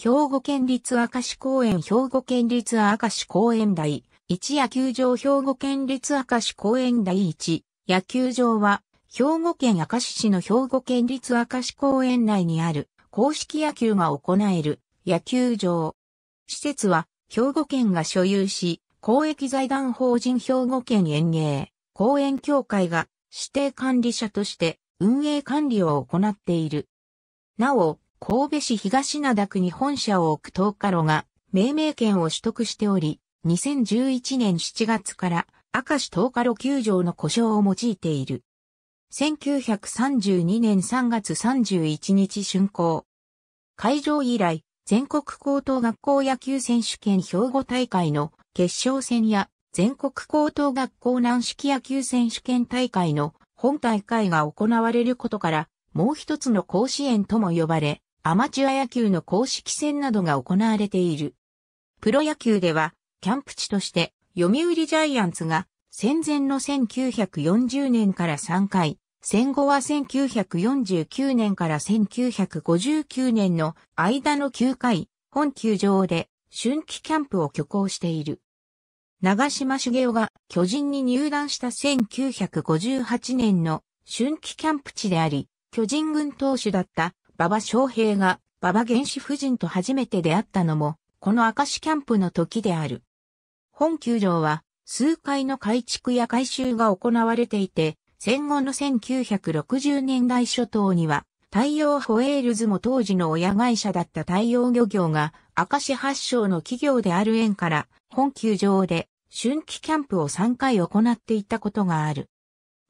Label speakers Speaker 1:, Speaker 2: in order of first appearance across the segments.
Speaker 1: 兵庫県立明石公園兵庫県立明石公園第1野球場兵庫県立明石公園第1野球場は兵庫県明石市の兵庫県立明石公園内にある公式野球が行える野球場。施設は兵庫県が所有し、公益財団法人兵庫県園芸公園協会が指定管理者として運営管理を行っている。なお、神戸市東灘区に本社を置く東カロが命名権を取得しており、2011年7月から明石東カロ球場の故障を用いている。1932年3月31日竣工。会場以来、全国高等学校野球選手権兵庫大会の決勝戦や全国高等学校軟式野球選手権大会の本大会が行われることから、もう一つの甲子園とも呼ばれ、アマチュア野球の公式戦などが行われている。プロ野球では、キャンプ地として、読売ジャイアンツが、戦前の1940年から3回、戦後は1949年から1959年の間の9回、本球場で春季キャンプを挙行している。長島茂雄が巨人に入団した1958年の春季キャンプ地であり、巨人軍投手だった馬場昌平が馬場原始夫人と初めて出会ったのも、この明石キャンプの時である。本球場は、数回の改築や改修が行われていて、戦後の1960年代初頭には、太陽ホエールズも当時の親会社だった太陽漁業が、明石発祥の企業である縁から、本球場で春季キャンプを3回行っていたことがある。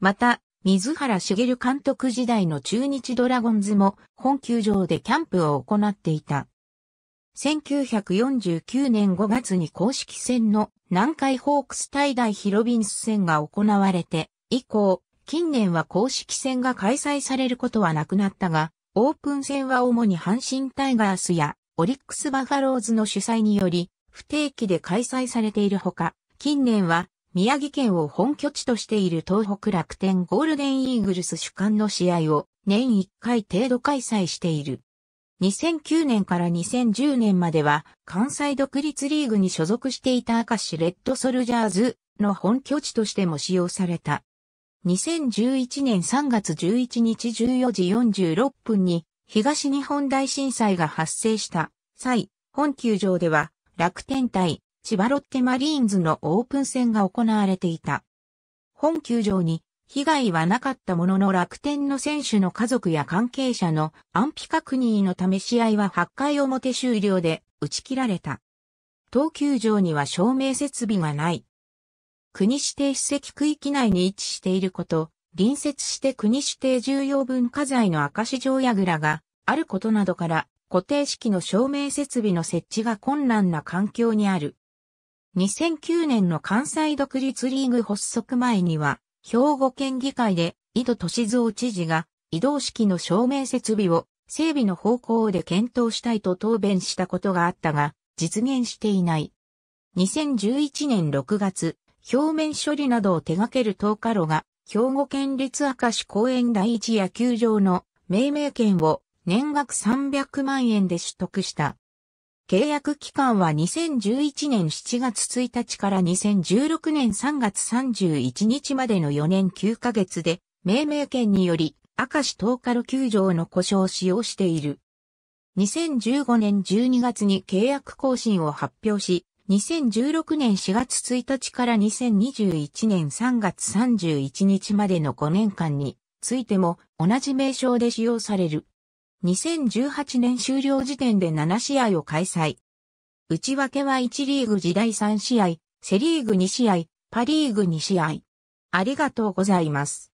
Speaker 1: また、水原茂監督時代の中日ドラゴンズも本球場でキャンプを行っていた。1949年5月に公式戦の南海ホークス対大ヒロビンス戦が行われて、以降、近年は公式戦が開催されることはなくなったが、オープン戦は主に阪神タイガースやオリックスバファローズの主催により、不定期で開催されているほか、近年は宮城県を本拠地としている東北楽天ゴールデンイーグルス主観の試合を年1回程度開催している。2009年から2010年までは関西独立リーグに所属していた赤石レッドソルジャーズの本拠地としても使用された。2011年3月11日14時46分に東日本大震災が発生した際、本球場では楽天対千葉ロッテマリーンズのオープン戦が行われていた。本球場に被害はなかったものの楽天の選手の家族や関係者の安否確認のため試合は8回表終了で打ち切られた。東球場には照明設備がない。国指定史跡区域内に位置していること、隣接して国指定重要文化財の赤石城櫓があることなどから固定式の照明設備の設置が困難な環境にある。2009年の関西独立リーグ発足前には、兵庫県議会で井戸敏蔵知事が移動式の照明設備を整備の方向で検討したいと答弁したことがあったが、実現していない。2011年6月、表面処理などを手掛ける東家炉が、兵庫県立明石公園第一野球場の命名権を年額300万円で取得した。契約期間は2011年7月1日から2016年3月31日までの4年9ヶ月で、命名権により、明石東カル球場の故障を使用している。2015年12月に契約更新を発表し、2016年4月1日から2021年3月31日までの5年間についても同じ名称で使用される。2018年終了時点で7試合を開催。内訳は1リーグ時代3試合、セリーグ2試合、パリーグ2試合。ありがとうございます。